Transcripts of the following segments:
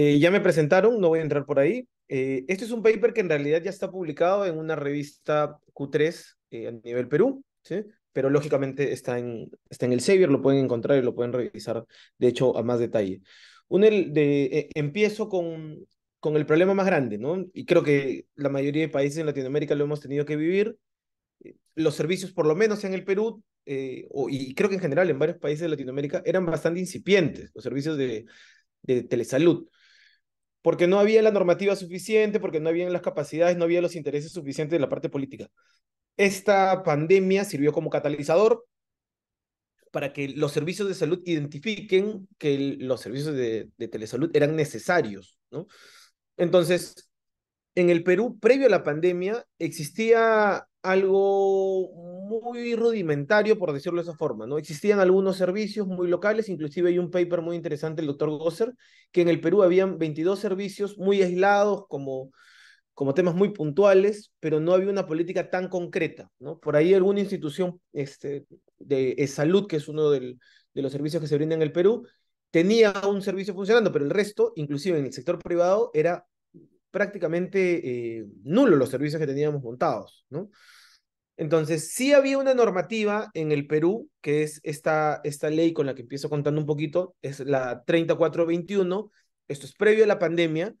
Eh, ya me presentaron, no voy a entrar por ahí. Eh, este es un paper que en realidad ya está publicado en una revista Q3 eh, a nivel Perú, ¿sí? pero lógicamente está en, está en el Savior, lo pueden encontrar y lo pueden revisar, de hecho, a más detalle. Un, el, de, e, empiezo con, con el problema más grande, ¿no? y creo que la mayoría de países en Latinoamérica lo hemos tenido que vivir. Los servicios, por lo menos en el Perú, o, y creo que en general en varios países de Latinoamérica, eran bastante incipientes, los servicios de, de telesalud porque no había la normativa suficiente, porque no habían las capacidades, no había los intereses suficientes de la parte política. Esta pandemia sirvió como catalizador para que los servicios de salud identifiquen que los servicios de, telesalud eran necesarios, ¿no? Entonces, en el Perú, previo a la pandemia, existía algo muy rudimentario, por decirlo de esa forma, ¿no? Existían algunos servicios muy locales, inclusive hay un paper muy interesante del doctor Gosser, que en el Perú habían 22 servicios muy aislados, como, como temas muy puntuales, pero no había una política tan concreta, ¿no? Por ahí alguna institución este, de, eh, salud, que es uno de los servicios que se brindan en el Perú, tenía un servicio funcionando, pero el resto, inclusive en el sector privado, era prácticamente eh, nulos los servicios que teníamos montados, ¿no? Entonces, sí había una normativa en el Perú, que es esta, esta ley con la que empiezo contando un poquito, es la 3421, esto es previo a la pandemia,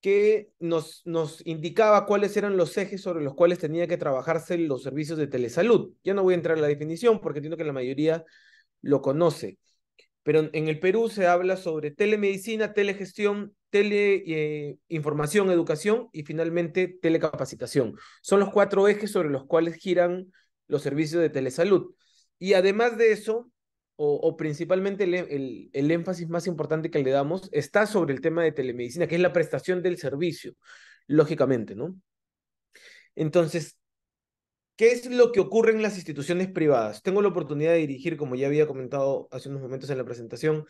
que nos, nos indicaba cuáles eran los ejes sobre los cuales tenía que trabajarse los servicios de telesalud. Ya no voy a entrar en la definición porque entiendo que la mayoría lo conoce, pero en el Perú se habla sobre telemedicina, telegestión, teleinformación, eh, educación y finalmente telecapacitación. Son los cuatro ejes sobre los cuales giran los servicios de telesalud. Y además de eso, o, principalmente e, el, el, énfasis más importante que le damos está sobre el tema de telemedicina, que es la prestación del servicio, lógicamente, ¿no? Entonces, ¿qué es lo que ocurre en las instituciones privadas? Tengo la oportunidad de dirigir, como ya había comentado hace unos momentos en la presentación,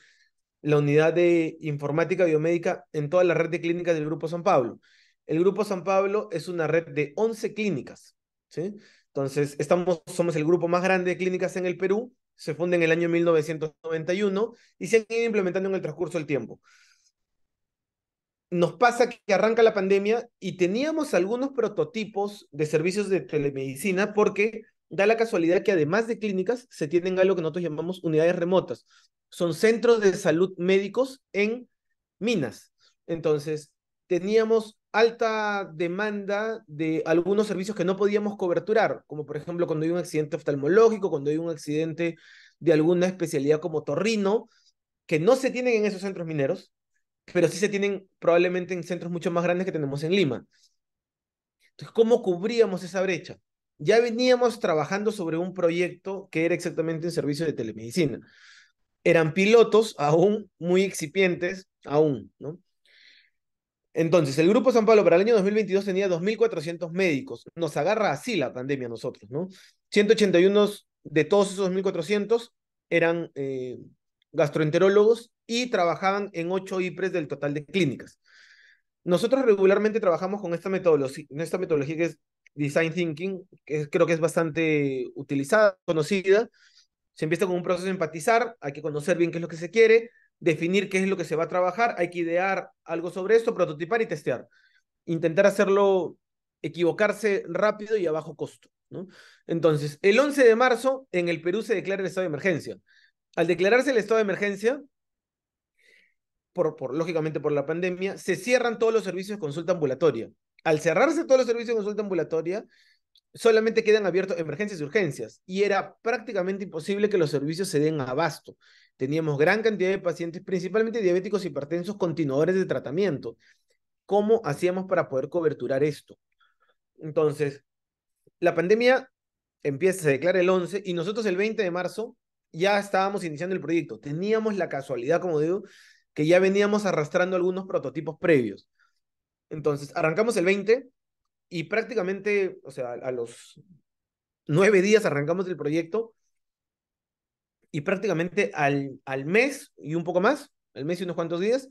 la unidad de informática biomédica en toda la red de clínicas del Grupo San Pablo. El Grupo San Pablo es una red de 11 clínicas, ¿sí? Entonces, estamos, somos el grupo más grande de clínicas en el Perú, se funda en el año 1991 y se ha ido implementando en el transcurso del tiempo. Nos pasa que arranca la pandemia y teníamos algunos prototipos de servicios de telemedicina porque da la casualidad que además de clínicas se tienen algo que nosotros llamamos unidades remotas, son centros de salud médicos en minas. Entonces, teníamos alta demanda de algunos servicios que no podíamos coberturar, como por ejemplo cuando hay un accidente oftalmológico, cuando hay un accidente de alguna especialidad como torrino, que no se tienen en esos centros mineros, pero sí se tienen probablemente en centros mucho más grandes que tenemos en Lima. Entonces, ¿cómo cubríamos esa brecha? Ya veníamos trabajando sobre un proyecto que era exactamente un servicio de telemedicina eran pilotos aún muy excipientes, aún, ¿no? Entonces, el Grupo San Pablo para el año 2022 tenía 2.400 médicos. Nos agarra así la pandemia a nosotros, ¿no? 181 de todos esos 2.400 eran eh, gastroenterólogos y trabajaban en 8 IPRES del total de clínicas. Nosotros regularmente trabajamos con esta metodología, esta metodología que es Design Thinking, que creo que es bastante utilizada, conocida, se empieza con un proceso de empatizar, hay que conocer bien qué es lo que se quiere, definir qué es lo que se va a trabajar, hay que idear algo sobre esto, prototipar y testear. Intentar hacerlo, equivocarse rápido y a bajo costo. Entonces, el 11 de marzo en el Perú se declara el estado de emergencia. Al declararse el estado de emergencia, por, lógicamente por la pandemia, se cierran todos los servicios de consulta ambulatoria. Al cerrarse todos los servicios de consulta ambulatoria, solamente quedan abiertos emergencias y urgencias, y era prácticamente imposible que los servicios se den abasto. Teníamos gran cantidad de pacientes, principalmente diabéticos, y hipertensos, continuadores de tratamiento. ¿Cómo hacíamos para poder coberturar esto? Entonces, la pandemia empieza, a declara el 11 y nosotros el 20 de marzo ya estábamos iniciando el proyecto. Teníamos la casualidad, como digo, que ya veníamos arrastrando algunos prototipos previos. Entonces, arrancamos el 20, y prácticamente, o sea, a los nueve días arrancamos el proyecto y prácticamente al, al mes y un poco más, al mes y unos cuantos días,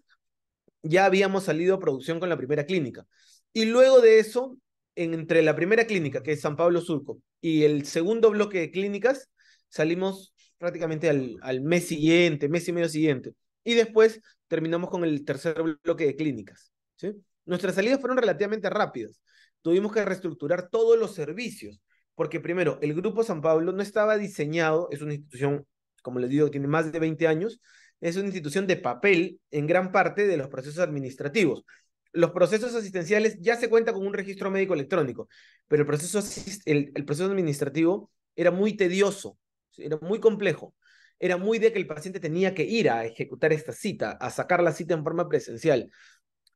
ya habíamos salido a producción con la primera clínica. Y luego de eso, entre la primera clínica, que es San Pablo Surco, y el segundo bloque de clínicas, salimos prácticamente al, al mes siguiente, mes y medio siguiente. Y después terminamos con el tercer bloque de clínicas. ¿sí? Nuestras salidas fueron relativamente rápidas tuvimos que reestructurar todos los servicios, porque primero, el Grupo San Pablo no estaba diseñado, es una institución, como les digo, tiene más de 20 años, es una institución de papel en gran parte de los procesos administrativos. Los procesos asistenciales ya se cuenta con un registro médico electrónico, pero el proceso, el, proceso administrativo era muy tedioso, era muy complejo era muy de que el paciente tenía que ir a ejecutar esta cita, a sacar la cita en forma presencial.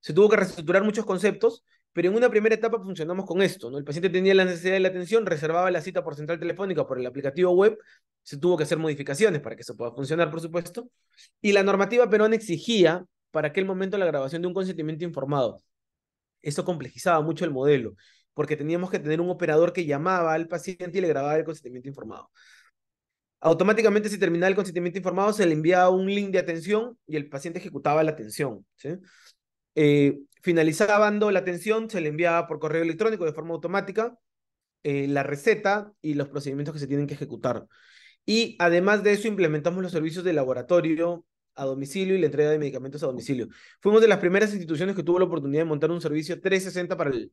Se tuvo que reestructurar muchos conceptos pero en una primera etapa funcionamos con esto, ¿no? El paciente tenía la necesidad de la atención, reservaba la cita por central telefónica o por el aplicativo web, se tuvo que hacer modificaciones para que eso pueda funcionar, por supuesto, y la normativa Perón exigía para aquel momento la grabación de un consentimiento informado. Eso complejizaba mucho el modelo, porque teníamos que tener un operador que llamaba al paciente y le grababa el consentimiento informado. Automáticamente, si terminaba el consentimiento informado, se le enviaba un link de atención y el paciente ejecutaba la atención. ¿sí? Eh, la atención, se le enviaba por correo electrónico de forma automática eh, la receta y los procedimientos que se tienen que ejecutar. Y además de eso, implementamos los servicios de laboratorio a domicilio y la entrega de medicamentos a domicilio. Fuimos de las primeras instituciones que tuvo la oportunidad de montar un servicio 360 para el,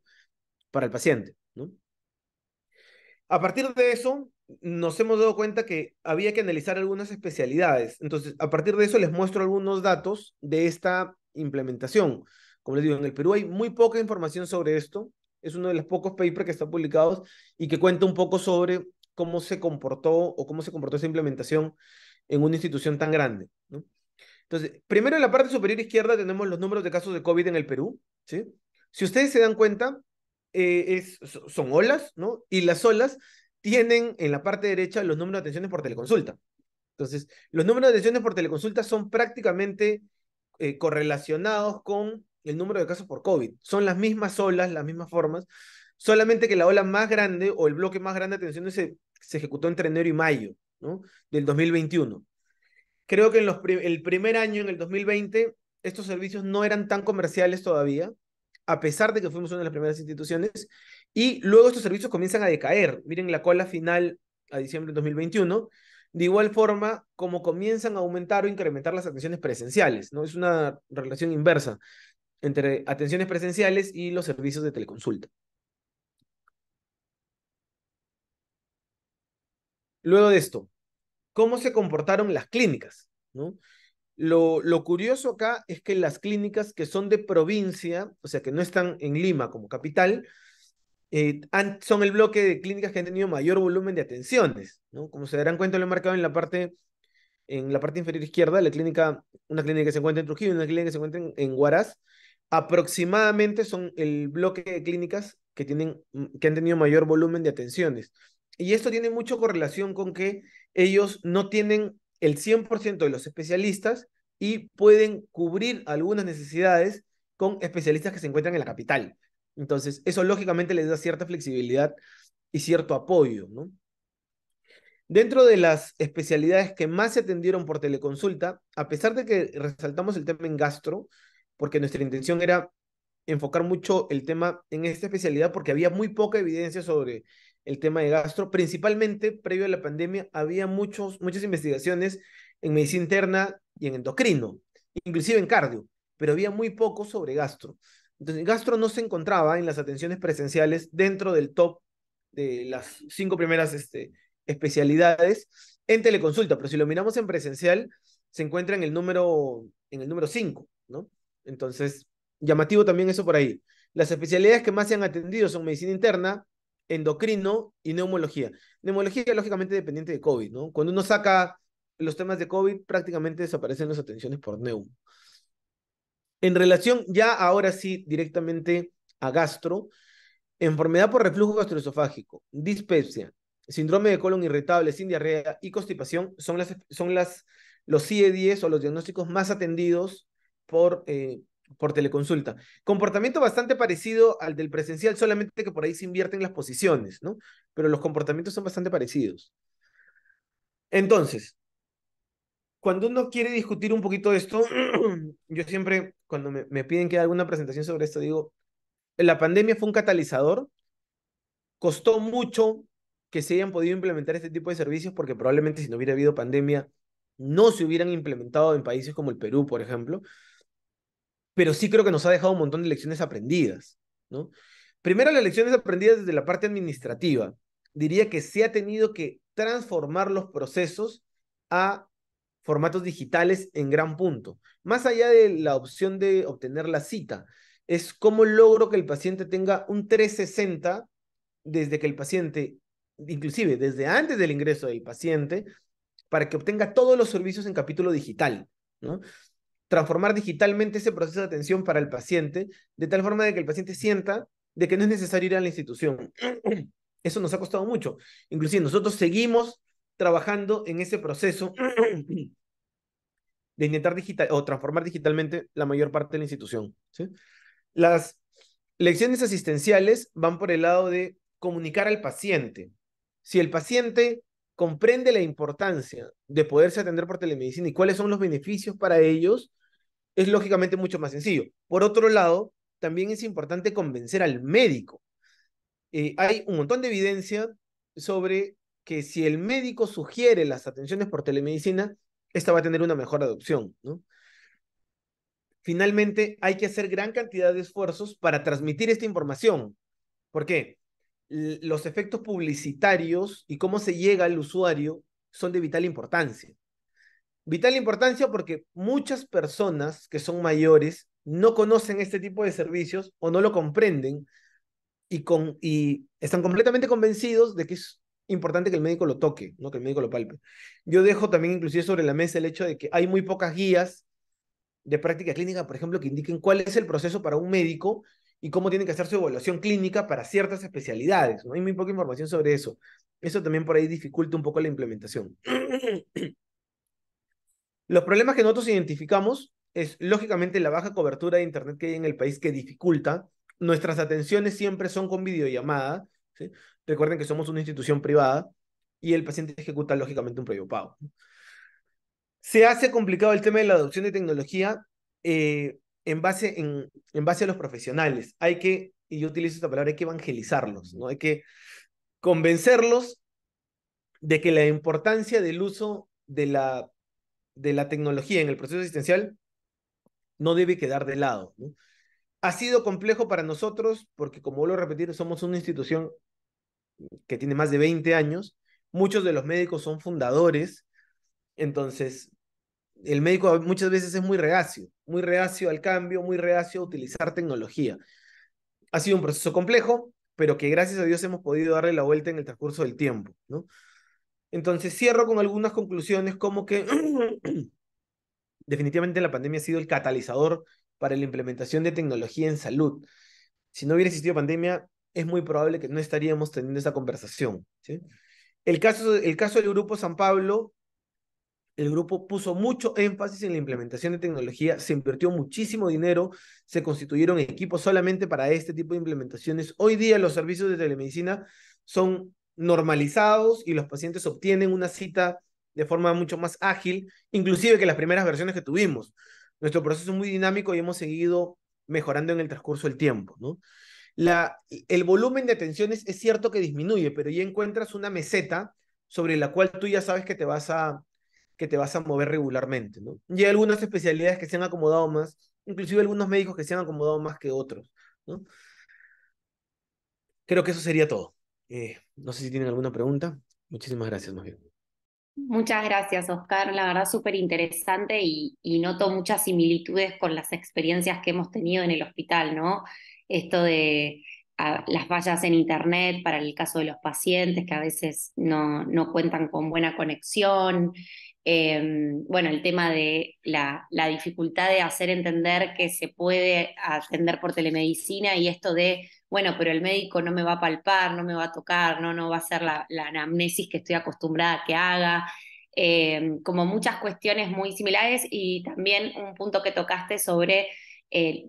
para el paciente. A partir de eso, nos hemos dado cuenta que había que analizar algunas especialidades. Entonces, a partir de eso, les muestro algunos datos de esta implementación. Como les digo, en el Perú hay muy poca información sobre esto. Es uno de los pocos papers que están publicados y que cuenta un poco sobre cómo se comportó o cómo se comportó esa implementación en una institución tan grande. ¿no? Entonces, primero en la parte superior izquierda tenemos los números de casos de COVID en el Perú. ¿sí? Si ustedes se dan cuenta, eh, es, son olas, ¿no? Y las olas tienen en la parte derecha los números de atenciones por teleconsulta. Entonces, los números de atenciones por teleconsulta son prácticamente eh, correlacionados con el número de casos por COVID. Son las mismas olas, las mismas formas, solamente que la ola más grande o el bloque más grande de atenciones se, ejecutó entre enero y mayo ¿no? del 2021. Creo que en los el primer año, en el 2020, estos servicios no eran tan comerciales todavía, a pesar de que fuimos una de las primeras instituciones, y luego estos servicios comienzan a decaer. Miren la cola final a diciembre del 2021 de igual forma, como comienzan a aumentar o incrementar las atenciones presenciales, ¿no? Es una relación inversa entre atenciones presenciales y los servicios de teleconsulta. Luego de esto, ¿cómo se comportaron las clínicas? ¿No? Lo, lo, curioso acá es que las clínicas que son de provincia, o sea, que no están en Lima como capital, eh, son el bloque de clínicas que han tenido mayor volumen de atenciones. ¿no? Como se darán cuenta, lo he marcado en la parte, en la parte inferior izquierda, la clínica, una clínica que se encuentra en Trujillo y una clínica que se encuentra en, en Huaraz. Aproximadamente son el bloque de clínicas que, tienen, mm, que han tenido mayor volumen de atenciones. Y esto tiene mucho correlación con que ellos no tienen el 100% de los especialistas y pueden cubrir algunas necesidades con especialistas que se encuentran en la capital. Entonces, eso lógicamente les da cierta flexibilidad y cierto apoyo, ¿no? Dentro de las especialidades que más se atendieron por teleconsulta, a pesar de que resaltamos el tema en gastro, porque nuestra intención era enfocar mucho el tema en esta especialidad porque había muy poca evidencia sobre el tema de gastro, principalmente previo a la pandemia había muchos, muchas investigaciones en medicina interna y en endocrino, inclusive en cardio, pero había muy poco sobre gastro. Entonces, gastro no se encontraba en las atenciones presenciales dentro del top de las cinco primeras este, especialidades en teleconsulta, pero si lo miramos en presencial, se encuentra en el número, en el número 5, ¿no? Entonces, llamativo también eso por ahí. Las especialidades que más se han atendido son medicina interna, endocrino y neumología. Neumología, lógicamente, dependiente de COVID, ¿no? Cuando uno saca los temas de COVID, prácticamente desaparecen las atenciones por neum En relación ya ahora sí directamente a gastro, enfermedad por reflujo gastroesofágico, dispepsia, síndrome de colon irritable sin diarrea y constipación son, las, son las, los CIE-10 o los diagnósticos más atendidos eh, por, teleconsulta. Comportamiento bastante parecido al del presencial, solamente que por ahí se invierten las posiciones, ¿no? Pero los comportamientos son bastante parecidos. Entonces, cuando uno quiere discutir un poquito esto, yo siempre, cuando me, me piden que haga alguna presentación sobre esto, digo, la pandemia fue un catalizador, costó mucho, que se hayan podido implementar este tipo de servicios porque probablemente si no hubiera habido pandemia no se hubieran implementado en países como el Perú, por ejemplo. Pero sí creo que nos ha dejado un montón de lecciones aprendidas, ¿no? Primero, las lecciones aprendidas desde la parte administrativa. Diría que se ha tenido que transformar los procesos a formatos digitales en gran punto. Más allá de la opción de obtener la cita, es cómo logro que el paciente tenga un 360 desde que el paciente inclusive desde antes del ingreso del paciente, para que obtenga todos los servicios en capítulo digital. ¿no? Transformar digitalmente ese proceso de atención para el paciente, de tal forma de que el paciente sienta de que no es necesario ir a la institución. Eso nos ha costado mucho. Inclusive nosotros seguimos trabajando en ese proceso de intentar digital o transformar digitalmente la mayor parte de la institución. Las lecciones asistenciales van por el lado de comunicar al paciente, si el paciente comprende la importancia de poderse atender por telemedicina y cuáles son los beneficios para ellos, es lógicamente mucho más sencillo. Por otro lado, también es importante convencer al médico. Eh, hay un montón de evidencia sobre que si el médico sugiere las atenciones por telemedicina, esta va a tener una mejor adopción, Finalmente, hay que hacer gran cantidad de esfuerzos para transmitir esta información. ¿Por qué? los efectos publicitarios y cómo se llega al usuario son de vital importancia. Vital importancia porque muchas personas que son mayores no conocen este tipo de servicios o no lo comprenden y, con, y están completamente convencidos de que es importante que el médico lo toque, ¿no? que el médico lo palpe. Yo dejo también inclusive sobre la mesa el hecho de que hay muy pocas guías de práctica clínica, por ejemplo, que indiquen cuál es el proceso para un médico y cómo tiene que hacer su evaluación clínica para ciertas especialidades. No hay muy poca información sobre eso. Eso también por ahí dificulta un poco la implementación. Los problemas que nosotros identificamos es lógicamente la baja cobertura de Internet que hay en el país que dificulta. Nuestras atenciones siempre son con videollamada. ¿sí? Recuerden que somos una institución privada y el paciente ejecuta lógicamente un previo pago. Se hace complicado el tema de la adopción de tecnología eh, en base, en, en base a los profesionales. Hay que, y yo utilizo esta palabra, hay que evangelizarlos, ¿no? Hay que convencerlos de que la importancia del uso de la, de la tecnología en el proceso asistencial no debe quedar de lado. Ha sido complejo para nosotros porque, como vuelvo a repetir, somos una institución que tiene más de 20 años, muchos de los médicos son fundadores, entonces el médico muchas veces es muy reacio, muy reacio al cambio, muy reacio a utilizar tecnología. Ha sido un proceso complejo, pero que gracias a Dios hemos podido darle la vuelta en el transcurso del tiempo, ¿no? Entonces cierro con algunas conclusiones como que definitivamente la pandemia ha sido el catalizador para la implementación de tecnología en salud. Si no hubiera existido pandemia, es muy probable que no estaríamos teniendo esa conversación. El, caso, el caso del Grupo San Pablo el grupo puso mucho énfasis en la implementación de tecnología, se invirtió muchísimo dinero, se constituyeron equipos solamente para este tipo de implementaciones. Hoy día los servicios de telemedicina son normalizados y los pacientes obtienen una cita de forma mucho más ágil, inclusive que las primeras versiones que tuvimos. Nuestro proceso es muy dinámico y hemos seguido mejorando en el transcurso del tiempo, el volumen de atenciones es cierto que disminuye, pero ya encuentras una meseta sobre la cual tú ya sabes que te vas a, que te vas a mover regularmente, ¿no? Y hay algunas especialidades que se han acomodado más, inclusive algunos médicos que se han acomodado más que otros, ¿no? Creo que eso sería todo. Eh, no sé si tienen alguna pregunta. Muchísimas gracias, más Muchas gracias, Oscar. La verdad, súper interesante y, y, noto muchas similitudes con las experiencias que hemos tenido en el hospital, ¿no? Esto de las vallas en Internet para el caso de los pacientes que a veces no, cuentan con buena conexión. Em, bueno, el tema de la, dificultad de hacer entender que se puede atender por telemedicina y esto de, bueno, pero el médico no me va a palpar, no me va a tocar, no, no va a hacer la, anamnesis que estoy acostumbrada a que haga. Em, como muchas cuestiones muy similares y también un punto que tocaste sobre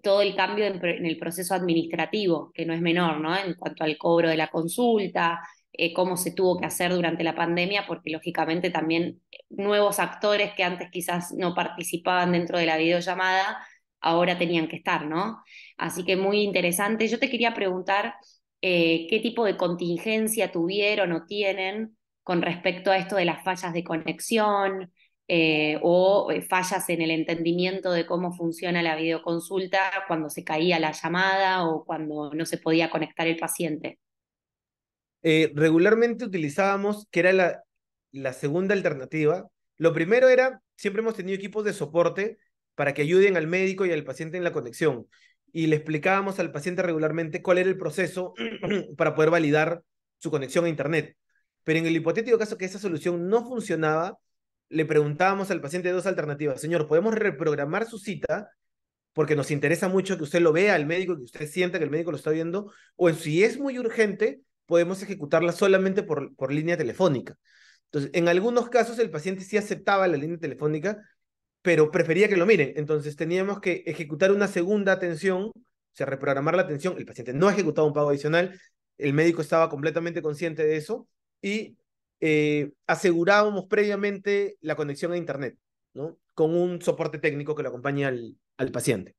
todo el cambio en, el proceso administrativo, que no es menor, ¿no? En cuanto al cobro de la consulta, eh, cómo se tuvo que hacer durante la pandemia, porque lógicamente también eh, nuevos actores que antes quizás no participaban dentro de la videollamada, ahora tenían que estar, ¿no? Así que muy interesante. Yo te quería preguntar eh, qué tipo de contingencia tuvieron o tienen con respecto a esto de las fallas de conexión, eh, o eh, fallas en el entendimiento de cómo funciona la videoconsulta cuando se caía la llamada o cuando no se podía conectar el paciente. Eh, regularmente utilizábamos, que era la segunda alternativa, lo primero era, siempre hemos tenido equipos de soporte para que ayuden al médico y al paciente en la conexión. Y le explicábamos al paciente regularmente cuál era el proceso para poder validar su conexión a Internet. Pero en el hipotético caso que esa solución no funcionaba, le preguntábamos al paciente dos alternativas. Señor, ¿podemos reprogramar su cita? Porque nos interesa mucho que usted lo vea al médico, que usted sienta que el médico lo está viendo. O si es muy urgente, podemos ejecutarla solamente por, por línea telefónica. Entonces, en algunos casos el paciente sí aceptaba la línea telefónica, pero prefería que lo miren. Entonces teníamos que ejecutar una segunda atención, o sea, reprogramar la atención. El paciente no ejecutaba un pago adicional, el médico estaba completamente consciente de eso y eh, asegurábamos previamente la conexión a Internet, ¿no? Con un soporte técnico que lo acompañe al paciente.